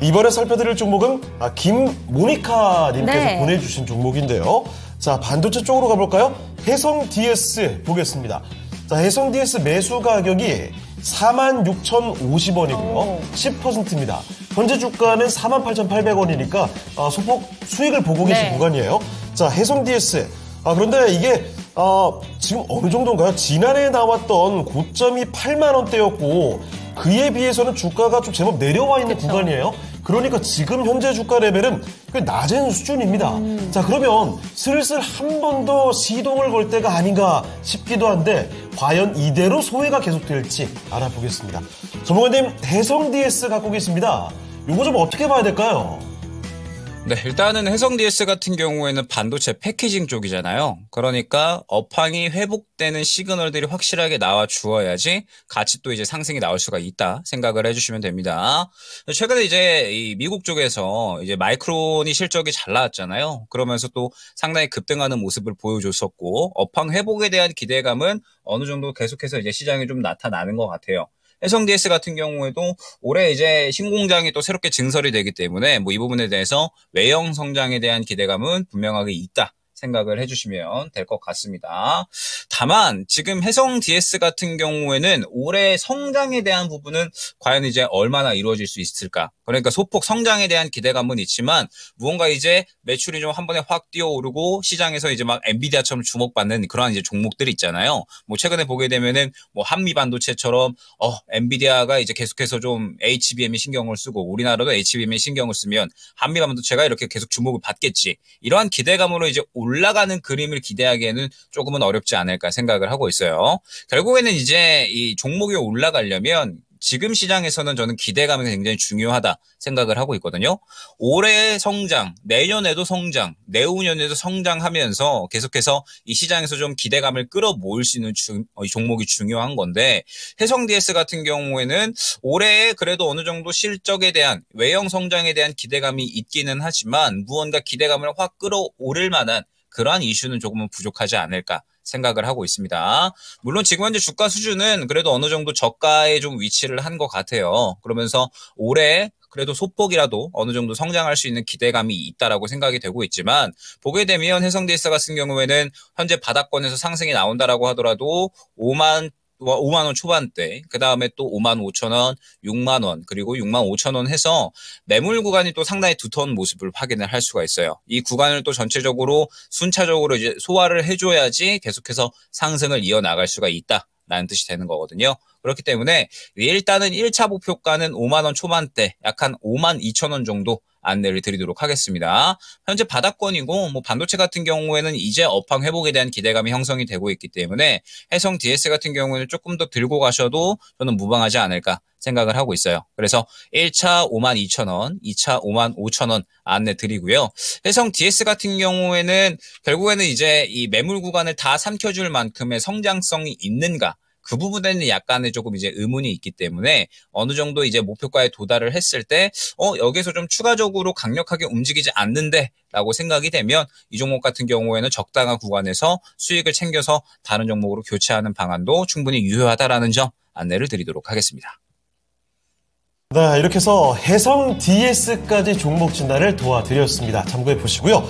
이번에 살펴드릴 종목은 아, 김모니카님께서 네. 보내주신 종목인데요. 자, 반도체 쪽으로 가볼까요? 해성 DS 보겠습니다. 자, 해성 DS 매수 가격이 46,050원이고요. 10%입니다. 현재 주가는 48,800원이니까 아, 소폭 수익을 보고 계신 네. 구간이에요. 자, 해성 DS. 아, 그런데 이게 아, 지금 어느 정도인가요? 지난해 나왔던 고점이 8만 원대였고 그에 비해서는 주가가 좀 제법 내려와 있는 그쵸. 구간이에요. 그러니까 지금 현재 주가 레벨은 꽤 낮은 수준입니다. 음. 자, 그러면 슬슬 한 번 더 시동을 걸 때가 아닌가 싶기도 한데, 과연 이대로 소외가 계속될지 알아보겠습니다. 전문가님, 대성 DS 갖고 계십니다. 이거 좀 어떻게 봐야 될까요? 네, 일단은 해성 DS 같은 경우에는 반도체 패키징 쪽이잖아요. 그러니까 업황이 회복되는 시그널들이 확실하게 나와 주어야지 같이 또 이제 상승이 나올 수가 있다 생각을 해주시면 됩니다. 최근에 이제 미국 쪽에서 이제 마이크론이 실적이 잘 나왔잖아요. 그러면서 또 상당히 급등하는 모습을 보여줬었고 업황 회복에 대한 기대감은 어느 정도 계속해서 이제 시장에 좀 나타나는 것 같아요. 해성 DS 같은 경우에도 올해 이제 신공장이 또 새롭게 증설이 되기 때문에 뭐 이 부분에 대해서 외형 성장에 대한 기대감은 분명하게 있다. 생각을 해주시면 될 것 같습니다. 다만 지금 해성 DS 같은 경우에는 올해 성장에 대한 부분은 과연 이제 얼마나 이루어질 수 있을까? 그러니까 소폭 성장에 대한 기대감은 있지만 무언가 이제 매출이 좀 한 번에 확 뛰어오르고 시장에서 이제 막 엔비디아처럼 주목받는 그러한 이제 종목들이 있잖아요. 뭐 최근에 보게 되면은 뭐 한미 반도체처럼 어 엔비디아가 이제 계속해서 좀 HBM에 신경을 쓰고 우리나라도 HBM에 신경을 쓰면 한미 반도체가 이렇게 계속 주목을 받겠지. 이러한 기대감으로 이제 올라가는 그림을 기대하기에는 조금은 어렵지 않을까 생각을 하고 있어요. 결국에는 이제 이 종목이 올라가려면 지금 시장에서는 저는 기대감이 굉장히 중요하다 생각을 하고 있거든요. 올해 성장, 내년에도 성장, 내후년에도 성장하면서 계속해서 이 시장에서 좀 기대감을 끌어모을 수 있는 주, 어, 종목이 중요한 건데 해성 DS 같은 경우에는 올해 그래도 어느 정도 실적에 대한 외형 성장에 대한 기대감이 있기는 하지만 무언가 기대감을 확 끌어오를 만한 그러한 이슈는 조금은 부족하지 않을까 생각을 하고 있습니다. 물론 지금 현재 주가 수준은 그래도 어느 정도 저가에 좀 위치를 한 것 같아요. 그러면서 올해 그래도 소폭이라도 어느 정도 성장할 수 있는 기대감이 있다라고 생각이 되고 있지만 보게 되면 해성데이터 같은 경우에는 현재 바닥권에서 상승이 나온다라고 하더라도 5만 5만 뭐 원 초반대, 그 다음에 또 5만 5천 원, 6만 원, 그리고 6만 5천 원 해서 매물 구간이 또 상당히 두터운 모습을 확인을 할 수가 있어요. 이 구간을 또 전체적으로 순차적으로 이제 소화를 해줘야지 계속해서 상승을 이어나갈 수가 있다. 라는 뜻이 되는 거거든요. 그렇기 때문에 일단은 1차 목표가는 5만 원 초반대, 약한 5만 2천 원 정도 안내를 드리도록 하겠습니다. 현재 바닥권이고 뭐 반도체 같은 경우에는 이제 업황 회복에 대한 기대감이 형성이 되고 있기 때문에 해성 DS 같은 경우에는 조금 더 들고 가셔도 저는 무방하지 않을까 생각을 하고 있어요. 그래서 1차 52,000원, 2차 55,000원 안내 드리고요. 해성 DS 같은 경우에는 결국에는 이제 이 매물 구간을 다 삼켜줄 만큼의 성장성이 있는가 그 부분에는 약간의 조금 이제 의문이 있기 때문에 어느 정도 이제 목표가에 도달을 했을 때 어, 여기서 좀 추가적으로 강력하게 움직이지 않는데 라고 생각이 되면 이 종목 같은 경우에는 적당한 구간에서 수익을 챙겨서 다른 종목으로 교체하는 방안도 충분히 유효하다라는 점 안내를 드리도록 하겠습니다. 네, 이렇게 해서 해성 DS까지 종목 진단을 도와드렸습니다. 참고해 보시고요.